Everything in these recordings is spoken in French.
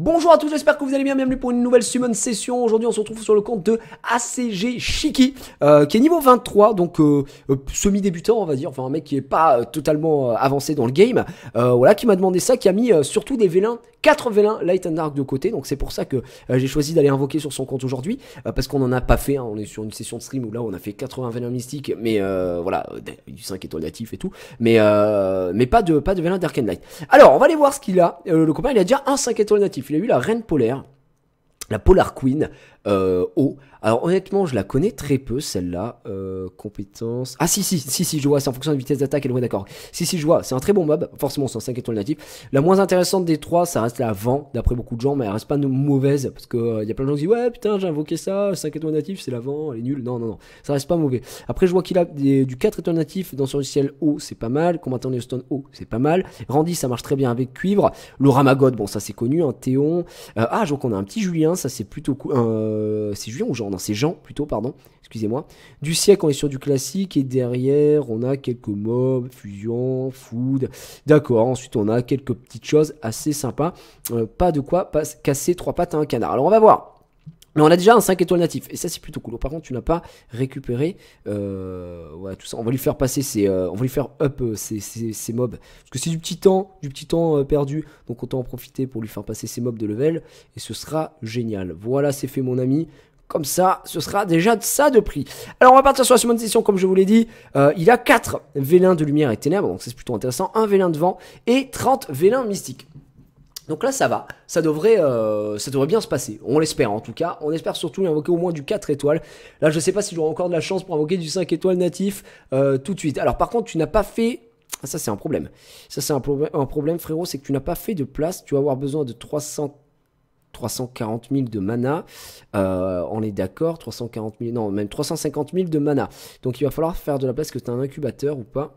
Bonjour à tous, j'espère que vous allez bien, bienvenue pour une nouvelle Summon Session. Aujourd'hui on se retrouve sur le compte de ACG Shiki, euh, qui est niveau 23, donc euh, euh, semi-débutant on va dire, enfin un mec qui est pas totalement avancé dans le game. voilà, qui m'a demandé ça, qui a mis surtout des vélins 4 vélins Light and Dark de côté, donc c'est pour ça que j'ai choisi d'aller invoquer sur son compte aujourd'hui, parce qu'on en a pas fait, hein. on est sur une session de stream où là on a fait 80 vélins mystiques, mais voilà, du 5 étoiles natif et tout, mais mais pas de pas de vélin Dark and Light. Alors on va aller voir ce qu'il a, le copain il a déjà un 5 étoiles natif, il a eu la reine polaire, la Polar Queen, euh, au... Alors honnêtement, je la connais très peu celle-là. Euh, compétence. Ah si si si si je vois, c'est en fonction de vitesse d'attaque est loin d'accord. Si si je vois, c'est un très bon mob, forcément c'est un 5 étoiles natif. La moins intéressante des trois, ça reste la vent, d'après beaucoup de gens, mais elle reste pas mauvaise, parce que il euh, y a plein de gens qui disent ouais putain j'ai invoqué ça, 5 étoiles natif, c'est la vent, elle est nulle. Non non non, ça reste pas mauvais. Après je vois qu'il a du 4 étoiles natifs dans son logiciel haut, c'est pas mal. Combattant Stone haut, c'est pas mal. Randy ça marche très bien avec cuivre. L'Oramagod bon ça c'est connu, un hein, Théon. Euh, ah je vois qu'on a un petit Julien, ça c'est plutôt cool. c'est Julien ou Jean dans ces gens plutôt, pardon, excusez-moi. Du siècle, on est sur du classique et derrière, on a quelques mobs, fusion, food. D'accord, ensuite on a quelques petites choses assez sympas. Euh, pas de quoi pas casser trois pattes à un canard. Alors on va voir. Mais on a déjà un 5 étoiles natif, et ça c'est plutôt cool. Par contre, tu n'as pas récupéré euh, ouais, tout ça. On va lui faire passer ses, euh, on va lui faire up ces ses, mobs, parce que c'est du petit temps, du petit temps perdu. Donc autant en profiter pour lui faire passer ses mobs de level, et ce sera génial. Voilà, c'est fait mon ami. Comme ça, ce sera déjà de ça de prix. Alors, on va partir sur la seconde session, comme je vous l'ai dit. Euh, il a 4 vélins de lumière et ténèbres, donc c'est plutôt intéressant. Un vélin de vent et 30 vélins mystiques. Donc là, ça va. Ça devrait, euh, ça devrait bien se passer. On l'espère en tout cas. On espère surtout invoquer au moins du 4 étoiles. Là, je sais pas si j'aurai encore de la chance pour invoquer du 5 étoiles natif euh, tout de suite. Alors par contre, tu n'as pas fait... Ah, ça, c'est un problème. Ça, c'est un, un, problème, frérot. C'est que tu n'as pas fait de place. Tu vas avoir besoin de 300... 340 000 de mana. Euh, on est d'accord, 340 000, non, même 350 000 de mana. Donc il va falloir faire de la place que tu as un incubateur ou pas.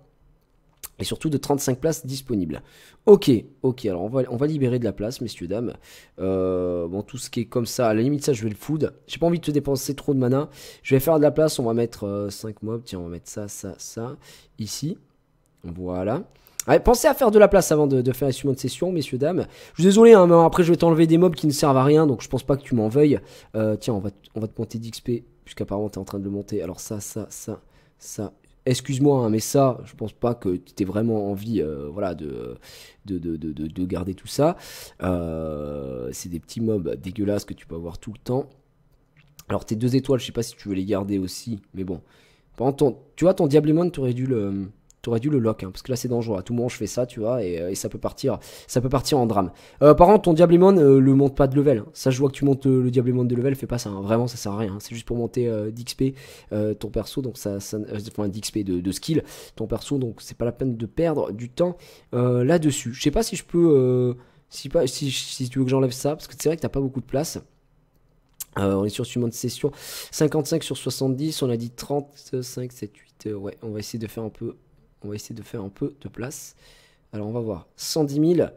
Et surtout de 35 places disponibles. Ok, ok, alors on va, on va libérer de la place, messieurs, dames. Euh, bon, tout ce qui est comme ça, à la limite, ça, je vais le food. J'ai pas envie de te dépenser trop de mana. Je vais faire de la place, on va mettre euh, cinq 5 mobs. Tiens, on va mettre ça, ça, ça, ici. Voilà pensez à faire de la place avant de, faire la de session, messieurs, dames. Je suis désolé, hein, mais après je vais t'enlever des mobs qui ne servent à rien, donc je pense pas que tu m'en veuilles. Euh, tiens, on va, on va te monter d'XP, puisqu'apparemment t'es en train de le monter. Alors ça, ça, ça, ça. Excuse-moi, hein, mais ça, je pense pas que tu vraiment envie euh, voilà, de de, de, de, garder tout ça. Euh, c'est des petits mobs dégueulasses que tu peux avoir tout le temps. Alors tes deux étoiles, je sais pas si tu veux les garder aussi, mais bon. tu vois, ton Diablemon, tu aurais dû le T'aurais dû le lock, hein, parce que là c'est dangereux. À tout moment je fais ça, tu vois, et, euh, ça peut partir, ça peut partir en drame. Euh, par contre, ton Diablemon ne euh, le monte pas de level. Hein. Ça, je vois que tu montes le, Diablemon de level, fais pas ça. Hein. Vraiment, ça sert à rien. C'est juste pour monter d'XP ton perso, donc ça, ça enfin d'XP de, skill ton perso, donc c'est pas la peine de perdre du temps là-dessus. Je sais pas si je peux, si pas, si, tu veux que j'enlève ça, parce que c'est vrai que t'as pas beaucoup de place. on est sur de session. 55 sur 70, on a dit 35, 7, 8. ouais, on va essayer de faire un peu on va essayer de faire un peu de place. Alors on va voir. 110 000.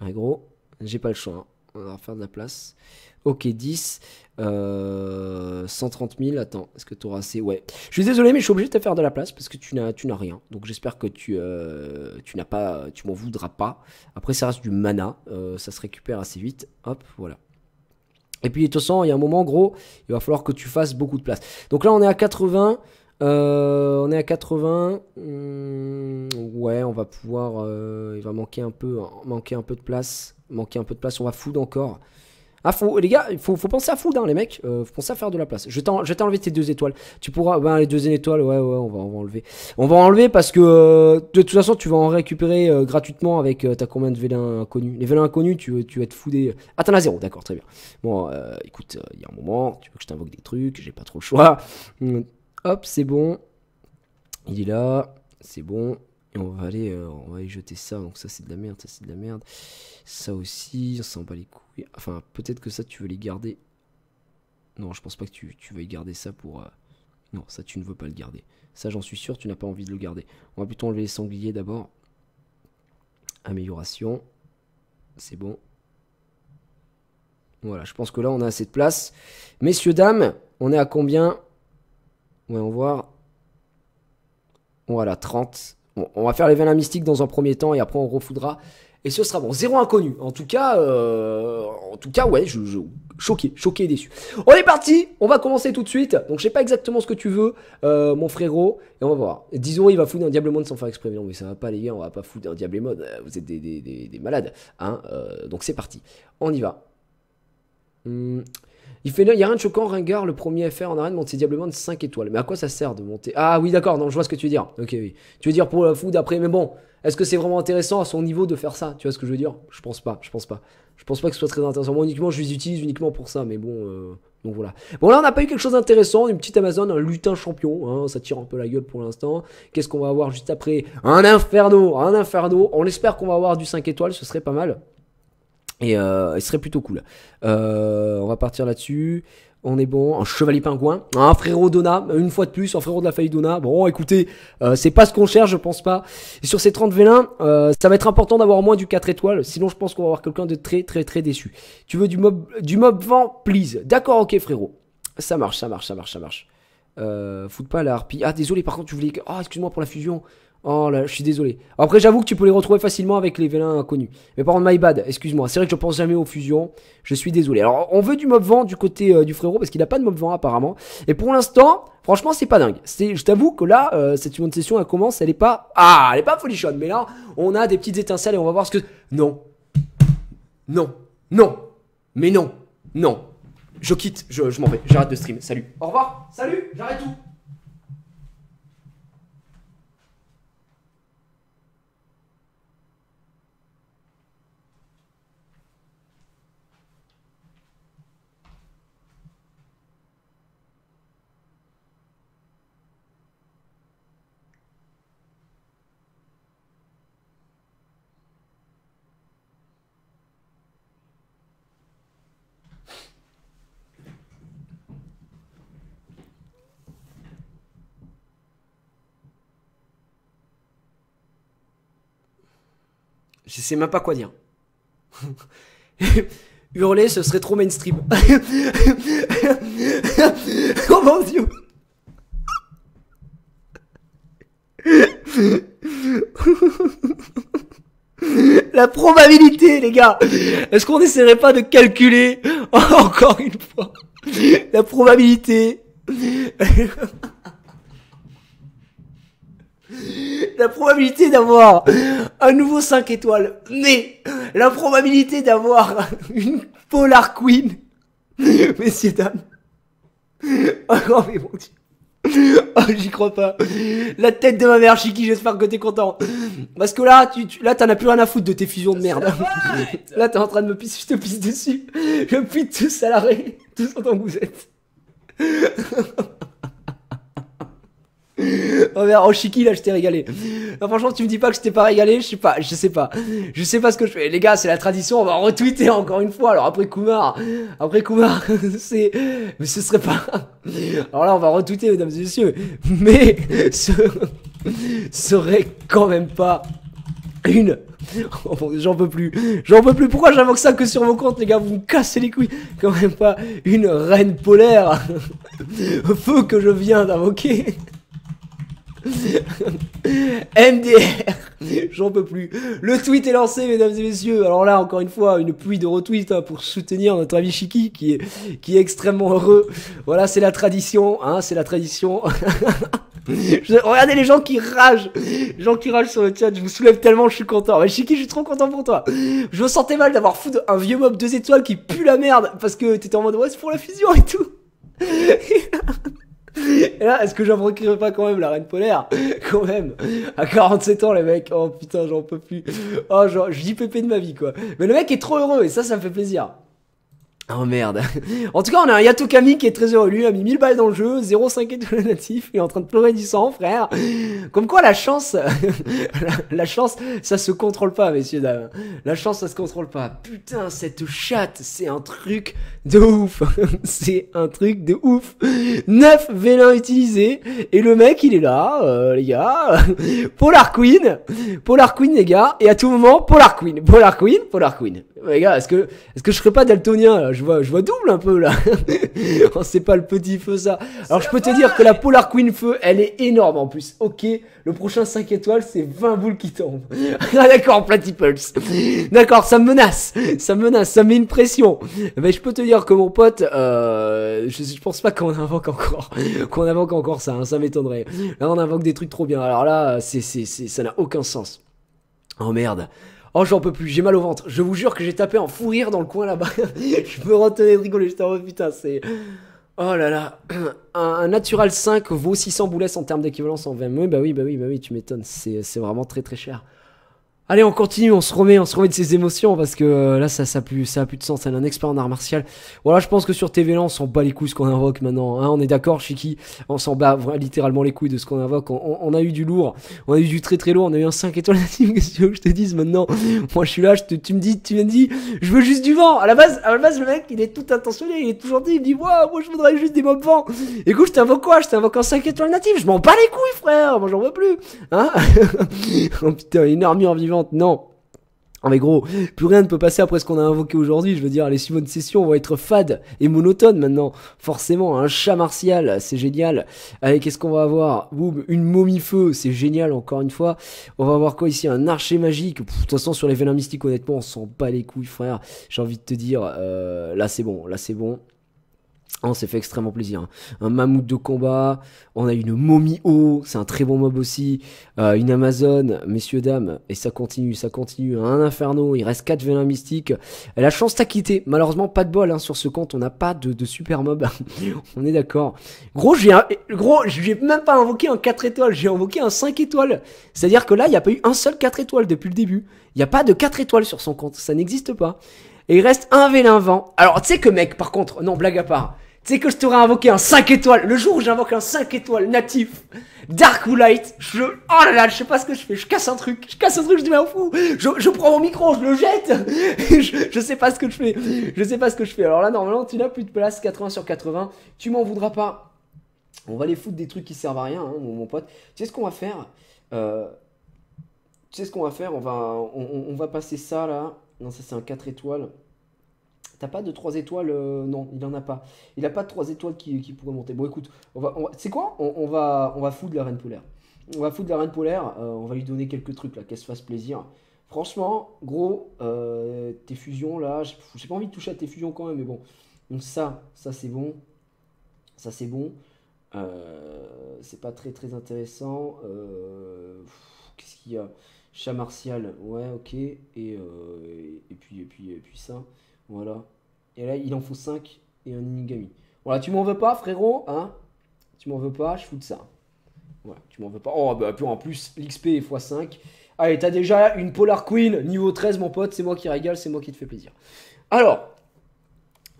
Ouais, gros, j'ai pas le choix. Hein. On va faire de la place. Ok, 10. 130 000. Attends, est-ce que tu auras assez Ouais. Je suis désolé, mais je suis obligé de te faire de la place parce que tu n'as, tu n'as rien. Donc j'espère que tu, euh, tu n'as pas, tu m'en voudras pas. Après, ça reste du mana. Euh, ça se récupère assez vite. Hop, voilà. Et puis, de toute façon, il y a un moment, gros, il va falloir que tu fasses beaucoup de place. Donc là, on est à 80. Euh, on est à 80. Hmm, ouais, on va pouvoir. Euh, il va manquer un peu, manquer un peu de place, manquer un peu de place. On va food encore. Ah, faut, les gars, il faut, penser à food, hein, les mecs. Euh, faut penser à faire de la place. Je vais t'enlever tes deux étoiles. Tu pourras. Ben, les deux étoiles, ouais, ouais, on va, enlever. On va enlever parce que de toute façon, tu vas en récupérer gratuitement avec. T'as combien de vélins inconnus Les vélins inconnus, tu, vas être foudé. Ah, t'en as zéro, d'accord, très bien. Bon, écoute, il y a un moment, tu veux que je t'invoque des trucs, j'ai pas trop le choix. Hmm. Hop, c'est bon. Il est là. C'est bon. Et on va aller, euh, on va y jeter ça. Donc ça c'est de la merde, ça c'est de la merde. Ça aussi, on s'en bat les couilles. Enfin, peut-être que ça tu veux les garder. Non, je pense pas que tu, tu garder ça pour. Euh, non, ça tu ne veux pas le garder. Ça j'en suis sûr, tu n'as pas envie de le garder. On va plutôt enlever les sangliers d'abord. Amélioration. C'est bon. Voilà, je pense que là on a assez de place. Messieurs, dames, on est à combien on va voir. Voilà, 30. on va faire les la mystiques dans un premier temps et après on refoudra. Et ce sera bon. Zéro inconnu. En tout cas, euh, en tout cas, ouais, je, choqué, choqué et déçu. On est parti. On va commencer tout de suite. Donc, je sais pas exactement ce que tu veux, euh, mon frérot. Et on va voir. Disons, il va foutre un Diable Mode sans faire exprès. non, mais ça va pas, les gars. On va pas foutre un Diable Mode. Euh, vous êtes des, malades. Hein donc, c'est parti. On y va. Hum. Il fait, il y a rien de choquant, ringard, le premier FR en arène monte ses diablement de 5 étoiles. Mais à quoi ça sert de monter Ah oui, d'accord, non, je vois ce que tu veux dire. Ok, oui. Tu veux dire pour la food après, mais bon, est-ce que c'est vraiment intéressant à son niveau de faire ça Tu vois ce que je veux dire Je pense pas, je pense pas. Je pense pas que ce soit très intéressant. Moi, uniquement, je les utilise uniquement pour ça, mais bon, euh, Donc voilà. Bon là on n'a pas eu quelque chose d'intéressant, une petite Amazon, un lutin champion, hein, ça tire un peu la gueule pour l'instant. Qu'est-ce qu'on va avoir juste après Un inferno, un inferno. On espère qu'on va avoir du 5 étoiles, ce serait pas mal. Et euh, serait plutôt cool. Euh, on va partir là-dessus. On est bon. Un chevalier pingouin. Un ah, frérot Donna. Une fois de plus, un frérot de la faille Donna. Bon, écoutez, euh, c'est pas ce qu'on cherche, je pense pas. sur ces 30 vélins, ça va être important d'avoir au moins du 4 étoiles. Sinon, je pense qu'on va avoir quelqu'un de très, très, très déçu. Tu veux du mob, du mob vent, please. D'accord, ok, frérot. Ça marche, ça marche, ça marche, ça marche. Euh, pas la harpie. Ah, désolé, par contre, tu voulais. Ah, oh, excuse-moi pour la fusion. Oh là, je suis désolé. Après, j'avoue que tu peux les retrouver facilement avec les vélins inconnus. Mais par contre, my bad, excuse-moi. C'est vrai que je pense jamais aux fusions. Je suis désolé. Alors, on veut du mob vent du côté euh, du frérot parce qu'il a pas de mob vent apparemment. Et pour l'instant, franchement, c'est pas dingue. C'est, je t'avoue que là, euh, cette une session, elle commence, elle est pas, ah, elle est pas folichonne. Mais là, on a des petites étincelles et on va voir ce que, non. Non. Non. Mais non. Non. Je quitte. je m'en vais. J'arrête de stream. Salut. Au revoir. Salut. J'arrête tout. Je sais même pas quoi dire. Hurler, ce serait trop mainstream. Comment oh mon dieu! La probabilité, les gars. Est-ce qu'on n'essaierait pas de calculer encore une fois la probabilité la probabilité d'avoir un nouveau 5 étoiles, mais la probabilité d'avoir une Polar Queen, messieurs, dames. Oh mais mon dieu. Oh, j'y crois pas. La tête de ma mère, Chiki, j'espère que t'es content. Parce que là, tu, là, t'en as plus rien à foutre de tes fusions de merde. Là, t'es en train de me pisser, je te pisse dessus. Je pisse tous tout tous autant que vous êtes. Oh Oh Oshiki, là, je t'ai régalé. Non, franchement, tu me dis pas que je t'ai pas régalé, je sais pas, je sais pas. Je sais pas ce que je fais. Les gars, c'est la tradition, on va retweeter encore une fois. Alors après Kumar, après Kumar, c'est, mais ce serait pas. Alors là, on va retweeter, mesdames et messieurs. Mais ce serait quand même pas une. Oh, j'en peux plus. J'en peux plus. Pourquoi j'invoque ça que sur mon compte, les gars Vous me cassez les couilles. Quand même pas une reine polaire. Feu que je viens d'invoquer. MDR, j'en peux plus. Le tweet est lancé, mesdames et messieurs. Alors là, encore une fois, une pluie de retweets hein, pour soutenir notre ami Chiki, qui est, qui est extrêmement heureux. Voilà, c'est la tradition, hein, c'est la tradition. regardez les gens qui ragent, les gens qui ragent sur le chat. Je vous soulève tellement, je suis content. Mais Chiki, je suis trop content pour toi. Je me sentais mal d'avoir foutu un vieux mob deux étoiles qui pue la merde parce que t'étais en mode ouais, c'est pour la fusion et tout. Et là, est-ce que j'en procure pas quand même la reine polaire Quand même. À 47 ans, les mecs. Oh putain, j'en peux plus. Oh, genre, je pépé de ma vie, quoi. Mais le mec est trop heureux et ça, ça me fait plaisir. Oh merde. En tout cas, on a un Yatokami qui est très heureux. Lui a mis 1000 balles dans le jeu, 0,5 et tout natif. Il est en train de pleurer du sang, frère. Comme quoi, la chance, la, chance, ça se contrôle pas, messieurs, dames. La chance, ça se contrôle pas. Putain, cette chatte, c'est un truc de ouf. c'est un truc de ouf. 9 vélins utilisés. Et le mec, il est là, euh, les gars. Polar Queen. Polar Queen, les gars. Et à tout moment, Polar Queen. Polar Queen, Polar Queen. Mais gars, est-ce que, est-ce que je serais pas daltonien là je vois, je vois double un peu là. c'est pas le petit feu ça. Alors je peux te dire que la Polar Queen feu, elle est énorme en plus. Ok, le prochain 5 étoiles, c'est 20 boules qui tombent. ah d'accord, Platypulse. D'accord, ça me menace, ça me menace, ça met une pression. Mais je peux te dire que mon pote, euh, je, je pense pas qu'on invoque encore, qu'on invoque encore ça. Hein, ça m'étonnerait. Là, on invoque des trucs trop bien. Alors là, c'est, c'est, ça n'a aucun sens. Oh merde. Oh, j'en peux plus, j'ai mal au ventre. Je vous jure que j'ai tapé en fou rire dans le coin là-bas. je me retenais de rigoler, j'étais en mode putain, c'est. Oh là là. Un, Natural 5 vaut 600 boulets en termes d'équivalence en Oui Bah oui, bah oui, bah oui, tu m'étonnes. C'est vraiment très très cher. Allez, on continue, on se remet, on se remet de ses émotions parce que euh, là, ça, ça a plus, ça a plus de sens. Elle un expert en art martial. Voilà, je pense que sur TV, on s'en bat les couilles de ce qu'on invoque maintenant. Hein, on est d'accord, Chiki, on s'en bat littéralement les couilles de ce qu'on invoque. On, on, a eu du lourd, on a eu du très très lourd, on a eu un 5 étoiles. Qu'est-ce que je te dise maintenant Moi, je suis là, je tu me dis, tu me dis, je veux juste du vent. À la base, à la base, le mec, il est tout intentionné, il est tout gentil. Il dit, moi, moi, je voudrais juste des mobs vent. Écoute, je t'invoque quoi Je t'invoque un 5 étoiles natives. Je m'en bats les couilles, frère. Moi, j'en veux plus. Hein Oh putain, énorme en non, Non. Mais gros, plus rien ne peut passer après ce qu'on a invoqué aujourd'hui. Je veux dire, les suivantes de session vont être fades et monotones maintenant. Forcément, un chat martial, c'est génial. Allez, qu'est-ce qu'on va avoir Boum, une momie feu, c'est génial encore une fois. On va avoir quoi ici Un archer magique. de toute façon, sur les vélins mystiques, honnêtement, on sent pas les couilles, frère. J'ai envie de te dire, euh, là c'est bon, là c'est bon. On s'est fait extrêmement plaisir. Hein. Un mammouth de combat, on a une momie haut, c'est un très bon mob aussi. Euh, une Amazon, messieurs, dames, et ça continue, ça continue. Hein. Un Inferno, il reste 4 vélins mystiques. La chance t'a quitté, malheureusement pas de bol hein, sur ce compte, on n'a pas de, super mob. on est d'accord. Gros, j'ai gros, j'ai même pas invoqué un 4 étoiles, j'ai invoqué un 5 étoiles. C'est-à-dire que là, il n'y a pas eu un seul 4 étoiles depuis le début. Il n'y a pas de 4 étoiles sur son compte, ça n'existe pas. Et il reste un vélin vent. Alors, tu sais que mec, par contre, non, blague à part. Tu sais que je t'aurais invoqué un 5 étoiles. Le jour où j'invoque un 5 étoiles natif, dark ou light, je, oh là là, je sais pas ce que je fais. Je casse un truc. Je casse un truc, je deviens fou. Je, je prends mon micro, je le jette. je, sais pas ce que je fais. Je sais pas ce que je fais. Alors là, normalement, tu n'as plus de place. 80 sur 80. Tu m'en voudras pas. On va les foutre des trucs qui servent à rien, hein, mon, pote. Tu sais ce qu'on va faire euh, Tu sais ce qu'on va faire on va, on va passer ça là. Non, ça c'est un 4 étoiles. T'as pas de 3 étoiles euh, Non, il en a pas. Il a pas de 3 étoiles qui, pourraient monter. Bon, écoute, on va, c'est quoi on, va, on va foutre la reine polaire. On va foutre la reine polaire. Euh, on va lui donner quelques trucs là, qu'elle se fasse plaisir. Franchement, gros, euh, tes fusions là, j'ai pas envie de toucher à tes fusions quand même, mais bon. Donc ça, ça c'est bon. Ça c'est bon. c'est pas très très intéressant. Qu'est-ce qu'il y a Chat martial, ouais, ok. Et, euh, et, puis, et, puis, et puis ça, voilà. Et là, il en faut 5 et un Inigami. Voilà, tu m'en veux pas, frérot, hein Tu m'en veux pas, je fous de ça. Voilà, tu m'en veux pas. Oh, bah, en plus, l'XP est x5. Allez, t'as déjà une Polar Queen, niveau 13, mon pote. C'est moi qui régale, c'est moi qui te fais plaisir. Alors,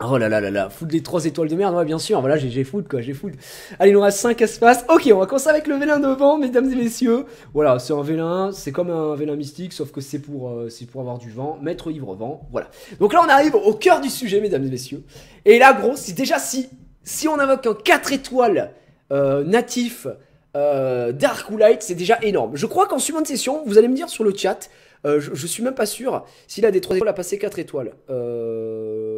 Oh là là là là, foot des 3 étoiles de merde, ouais bien sûr, voilà j'ai foot quoi, j'ai foot. Allez, il nous reste 5 espaces. Ok, on va commencer avec le vélin de vent mesdames et messieurs. Voilà, c'est un vélin, c'est comme un vélin mystique, sauf que c'est pour, euh, c'est pour avoir du vent, mettre ivre vent, voilà. Donc là on arrive au cœur du sujet, mesdames et messieurs. Et là gros, c'est déjà si, si on invoque un 4 étoiles euh, natif euh, Dark ou Light, c'est déjà énorme. Je crois qu'en suivant de session, vous allez me dire sur le chat, euh, je, je, suis même pas sûr s'il a des 3 étoiles à passer 4 étoiles. Euh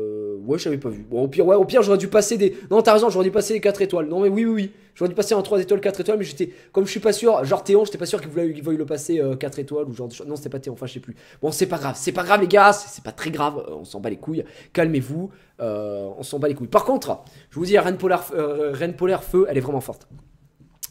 Ouais, je pas vu. Bon, au pire, ouais, au pire, j'aurais dû passer des. Non, t'as raison, j'aurais dû passer les 4 étoiles. Non, mais oui, oui, oui. J'aurais dû passer en 3 étoiles, 4 étoiles, mais j'étais. Comme je suis pas sûr, genre Théon, j'étais pas sûr qu'il voulait, le passer 4 euh, étoiles ou genre. Non, c'était pas Théon, enfin, je sais plus. Bon, c'est pas grave, c'est pas grave, les gars, c'est pas très grave, euh, on s'en bat les couilles. Calmez-vous, euh, on s'en bat les couilles. Par contre, je vous dis, Reine Polaire, Reine Feu, elle est vraiment forte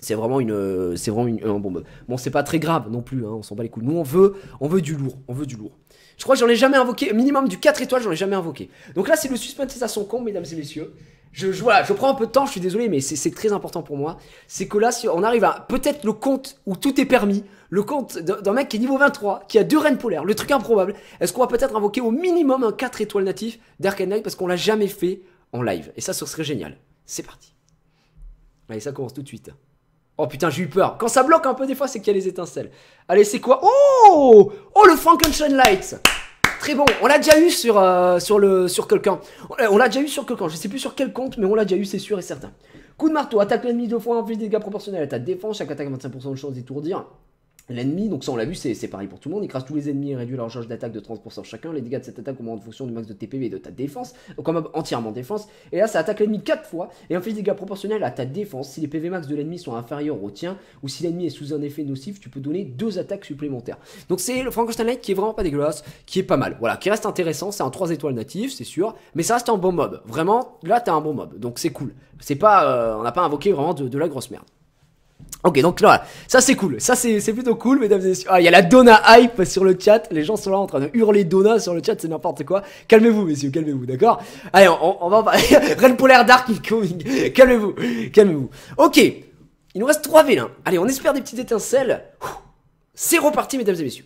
c'est vraiment une c'est vraiment une, bon, bah, bon c'est pas très grave non plus hein, on s'en bat les couilles nous on veut on veut du lourd on veut du lourd je crois que j'en ai jamais invoqué, minimum du 4 étoiles, j'en ai jamais invoqué. Donc là, c'est le suspense à son compte, mesdames et messieurs. Je, je prends un peu de temps, je suis désolé, mais c'est très important pour moi. C'est que là, si on arrive à peut-être le compte où tout est permis, le compte d'un mec qui est niveau 23, qui a deux reines polaires, le truc improbable, est-ce qu'on va peut-être invoquer au minimum un 4 étoiles natif d'Arcane parce qu'on l'a jamais fait en live Et ça, ce serait génial. C'est parti. Allez, ça commence tout de suite. Oh putain, j'ai eu peur. Quand ça bloque un peu des fois, c'est qu'il y a les étincelles. Allez, c'est quoi Oh Oh, le Frankenstein Light Très bon. On l'a déjà eu sur, euh, sur, le, sur quelqu'un. Euh, on l'a déjà eu sur quelqu'un. Je sais plus sur quel compte, mais on l'a déjà eu, c'est sûr et certain. Coup de marteau, attaque l'ennemi deux fois, en plus des dégâts proportionnels à ta défense. Chaque attaque a 25% de chance d'étourdir. L'ennemi, donc ça on l'a vu, c'est pareil pour tout le monde, il tous les ennemis et réduit leur charge d'attaque de 30% chacun, les dégâts de cette attaque augmentent en fonction du max de TPV et de ta défense, donc comme entièrement défense, et là ça attaque l'ennemi 4 fois, et fait des dégâts proportionnels à ta défense, si les PV max de l'ennemi sont inférieurs au tien, ou si l'ennemi est sous un effet nocif, tu peux donner deux attaques supplémentaires. Donc c'est le Frankenstein Light qui est vraiment pas dégueulasse, qui est pas mal, voilà, qui reste intéressant, c'est un 3 étoiles natif, c'est sûr, mais ça reste un bon mob, vraiment, là t'as un bon mob, donc c'est cool, c'est pas, euh, on n'a pas invoqué vraiment de, de la grosse merde. Ok, donc là ça c'est cool, ça c'est plutôt cool, mesdames et messieurs. Ah, il y a la Donna hype sur le chat, les gens sont là en train de hurler Donna sur le chat, c'est n'importe quoi. Calmez-vous, messieurs, calmez-vous, d'accord Allez, on, on va... Ren Polaire Dark is coming, calmez-vous, calmez-vous. Ok, il nous reste 3 vélins. Allez, on espère des petites étincelles. C'est reparti, mesdames et messieurs.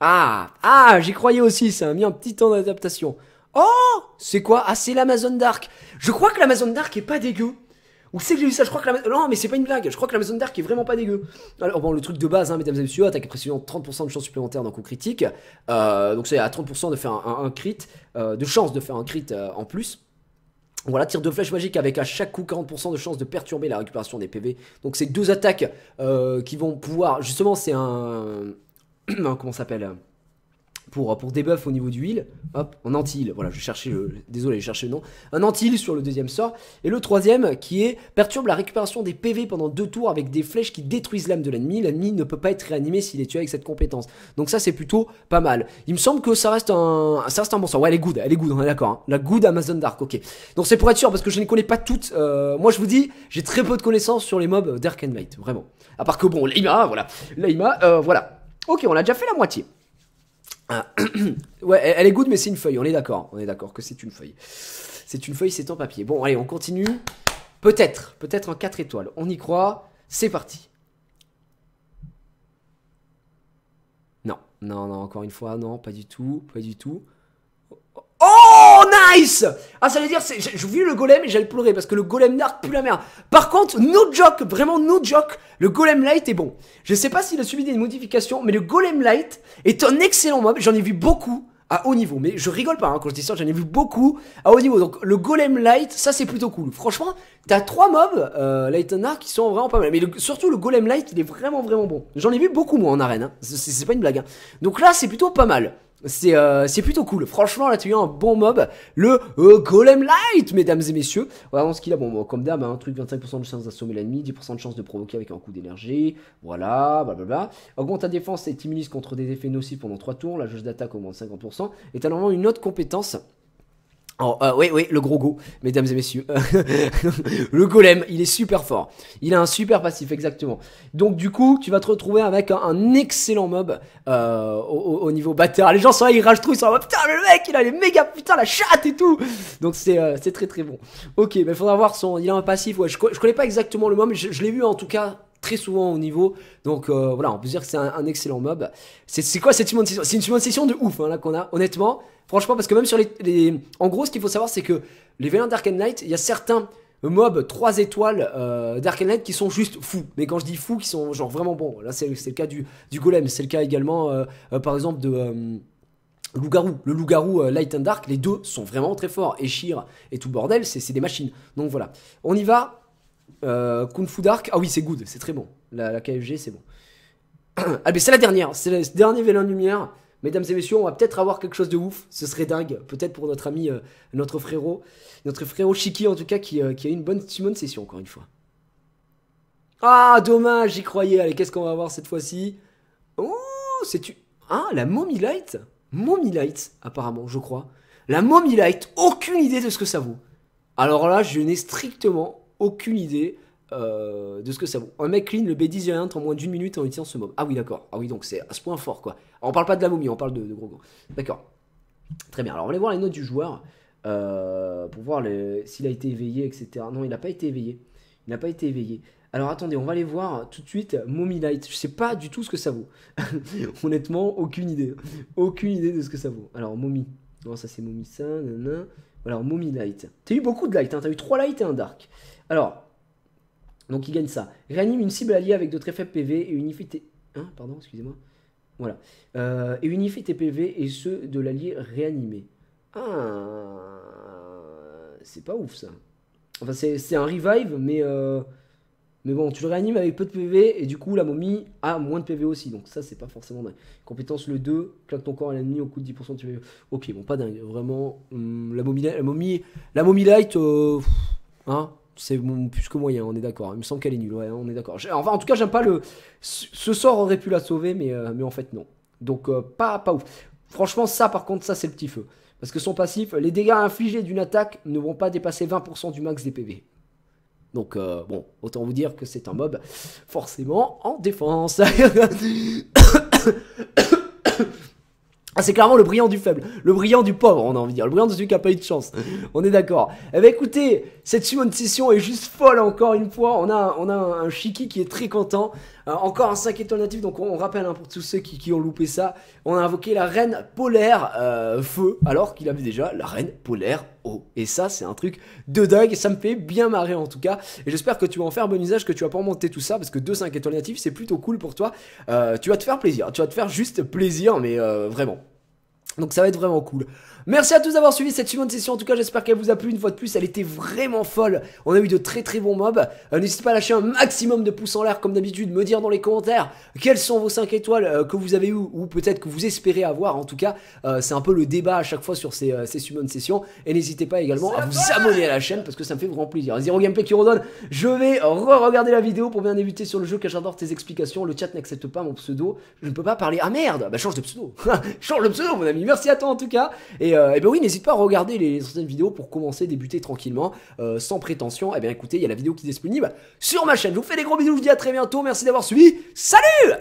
Ah, ah, j'y croyais aussi, ça a mis un petit temps d'adaptation. Oh C'est quoi Ah, c'est l'Amazon Dark. Je crois que l'Amazon Dark est pas dégueu. Ou c'est que j'ai vu ça Je crois que Non, mais c'est pas une blague. Je crois que l'Amazon Dark est vraiment pas dégueu. Alors, bon, le truc de base, hein, mesdames et messieurs, attaque précision 30% de chance supplémentaire d'un coup critique. Euh, donc, c'est à 30% de faire un, crit, euh, de chance de faire un crit euh, en plus. Voilà, tir de flèche magique avec à chaque coup 40% de chance de perturber la récupération des PV. Donc, c'est deux attaques qui vont pouvoir. Justement, c'est un. Comment s'appelle pour, pour debuff au niveau du heal. Hop, en anti Voilà, je cherchais, le, désolé, je cherchais le nom. Un anti sur le deuxième sort. Et le troisième qui est perturbe la récupération des PV pendant deux tours avec des flèches qui détruisent l'âme de l'ennemi. L'ennemi ne peut pas être réanimé s'il est tué avec cette compétence. Donc ça, c'est plutôt pas mal. Il me semble que ça reste un, ça reste un bon sort. Ouais, elle est good, elle est good, on est d'accord. Hein. La good Amazon Dark, ok. Donc c'est pour être sûr parce que je ne connais pas toutes. Euh, moi, je vous dis, j'ai très peu de connaissances sur les mobs Dark and Light, vraiment. À part que bon, Leima, voilà. Leima, euh, voilà. Ok, on a déjà fait la moitié. Ah, ouais, elle est good, mais c'est une feuille. On est d'accord. On est d'accord que c'est une feuille. C'est une feuille, c'est en papier. Bon, allez, on continue. Peut-être, peut-être en 4 étoiles. On y croit. C'est parti. Non, non, non, encore une fois, non, pas du tout, pas du tout. Ah, ça veut dire, je vu le golem et j'allais pleurer parce que le golem dark pue la merde. Par contre, no joke, vraiment no joke, le golem light est bon. Je sais pas s'il a subi des modifications, mais le golem light est un excellent mob. J'en ai vu beaucoup à haut niveau. Mais je rigole pas, hein, quand je dis ça, j'en ai vu beaucoup à haut niveau. Donc le Golem Light, ça c'est plutôt cool. Franchement, t'as trois mobs euh, Light and Dark qui sont vraiment pas mal. Mais surtout le Golem Light, il est vraiment vraiment bon. J'en ai vu beaucoup moi en arène. Hein. C'est pas une blague. Hein. Donc là, c'est plutôt pas mal. Euh, c'est plutôt cool. Franchement, là, tu as un bon mob. Le euh, Golem Light, mesdames et messieurs. Voilà ce qu'il a. Bon, comme d'hab, hein, un truc 25% de chance d'assommer l'ennemi, 10% de chance de provoquer avec un coup d'énergie. Voilà, blablabla. Augmente ta défense et t'immunise contre des effets nocifs pendant 3 tours. La jauge d'attaque augmente 50%. Et t'as normalement une autre compétence. Oh, oui, oui, le gros go, mesdames et messieurs. le golem, il est super fort. Il a un super passif, exactement. Donc du coup, tu vas te retrouver avec un, excellent mob euh, au, niveau batteur. Les gens sont là, ils ragent trop, ils sont là, putain, le mec, il a les méga, putain, la chatte et tout. Donc euh, c'est très très bon. Ok, mais faudra voir son... Il a un passif, ouais, je, ne connais pas exactement le mob, mais je, l'ai vu en tout cas très souvent au niveau. Donc voilà, on peut dire que c'est un, excellent mob. C'est quoi cette summon C'est une summon de ouf hein, là qu'on a, honnêtement. Franchement, parce que même sur les. En gros, ce qu'il faut savoir, c'est que les vélins d'arken Knight, il y a certains mobs 3 étoiles euh, Knight qui sont juste fous. Mais quand je dis fous, qui sont genre vraiment bons. Là, c'est le cas du, golem. C'est le cas également, euh, euh, par exemple, de. Euh, loup-garou, le loup-garou Light and Dark, les deux sont vraiment très forts. Et Shir et tout bordel, c'est des machines. Donc voilà. On y va. Kung Fu Dark. Ah oui, c'est good, c'est très bon. La, la KFG, c'est bon. ah, mais c'est la dernière. C'est le dernier vélin de lumière mesdames et messieurs, on va peut-être avoir quelque chose de ouf. Ce serait dingue, peut-être pour notre ami, euh, notre frérot, notre frérot Chiki en tout cas, qui, euh, a une bonne, une session encore une fois. Ah, dommage, j'y croyais. Allez, qu'est-ce qu'on va avoir cette fois-ci Oh, c'est tu. Ah, hein, la Mommy Light Mommy Light, apparemment, je crois. La Mommy Light, aucune idée de ce que ça vaut. Alors là, je n'ai strictement aucune idée. Euh, de ce que ça vaut. Un mec clean le B10 en moins d'une minute en utilisant ce mob. Ah oui, d'accord. Ah oui, donc c'est à ce point fort, quoi. On parle pas de la momie, on parle de, gros gros. D'accord. Très bien. Alors, on va aller voir les notes du joueur euh, pour voir s'il a été éveillé, etc. Non, il n'a pas été éveillé. Il n'a pas été éveillé. Alors attendez, on va aller voir tout de suite Momie Light. Je sais pas du tout ce que ça vaut. Honnêtement, aucune idée. Aucune idée de ce que ça vaut. Alors momie Non, ça c'est ça 5. Voilà Alors Momie Light. T'as eu beaucoup de light, tu hein. t'as eu 3 light et un dark. Alors, donc il gagne ça. Réanime une cible alliée avec de très faibles PV et unifie tes... Hein, pardon, excusez-moi. Voilà. Euh, et unifie tes PV et ceux de l'allié réanimé. Ah... C'est pas ouf ça. Enfin c'est un revive, mais... Euh, mais bon, tu le réanimes avec peu de PV et du coup la momie a moins de PV aussi. Donc ça c'est pas forcément dingue. Compétence le 2, claque ton corps à l'ennemi au coût de 10% de PV. Ok, bon pas dingue. Vraiment, hmm, la, momie, la, momie, la momie light... Euh, hein c'est plus que moyen, on est d'accord. Il me semble qu'elle est nulle, ouais, on est d'accord. Enfin, en tout cas, j'aime pas le. Ce sort aurait pu la sauver, mais, mais en fait, non. Donc, pas, ouf. Franchement, ça, par contre, ça, c'est le petit feu. Parce que son passif, les dégâts infligés d'une attaque ne vont pas dépasser 20% du max des PV. Donc, bon, autant vous dire que c'est un mob forcément en défense. Ah, c'est clairement le brillant du faible, le brillant du pauvre, on a envie de dire, le brillant de celui qui a pas eu de chance. On est d'accord. Eh bien, écoutez, cette Simone est juste folle encore une fois. On a, on a un, un Chiki qui est très content. Euh, encore un 5 étoiles natif, donc on, rappelle hein, pour tous ceux qui, ont loupé ça, on a invoqué la reine polaire euh, feu, alors qu'il avait déjà la reine polaire eau. Et ça, c'est un truc de dingue, ça me fait bien marrer en tout cas. Et j'espère que tu vas en faire bon usage, que tu vas pas monter tout ça, parce que 2 5 étoiles natifs, c'est plutôt cool pour toi. Euh, tu vas te faire plaisir, tu vas te faire juste plaisir, mais vraiment. Donc ça va être vraiment cool. Merci à tous d'avoir suivi cette Summon session. En tout cas, j'espère qu'elle vous a plu une fois de plus. Elle était vraiment folle. On a eu de très très bons mobs. Euh, n'hésitez pas à lâcher un maximum de pouces en l'air comme d'habitude. Me dire dans les commentaires quelles sont vos 5 étoiles euh, que vous avez eues ou peut-être que vous espérez avoir. En tout cas, euh, c'est un peu le débat à chaque fois sur ces, summon sessions. Et n'hésitez pas également à vous abonner à la chaîne parce que ça me fait vraiment plaisir. Zero Gameplay qui redonne. Je vais re-regarder la vidéo pour bien débuter sur le jeu car j'adore tes explications. Le chat n'accepte pas mon pseudo. Je ne peux pas parler. Ah merde Bah change de pseudo. change le pseudo mon ami. Merci à toi en tout cas. Euh, et, ben oui, n'hésite pas à regarder les, anciennes vidéos pour commencer, débuter tranquillement, euh, sans prétention. Et eh bien écoutez, il y a la vidéo qui est disponible sur ma chaîne. Je vous fais des gros bisous, je vous dis à très bientôt. Merci d'avoir suivi. Salut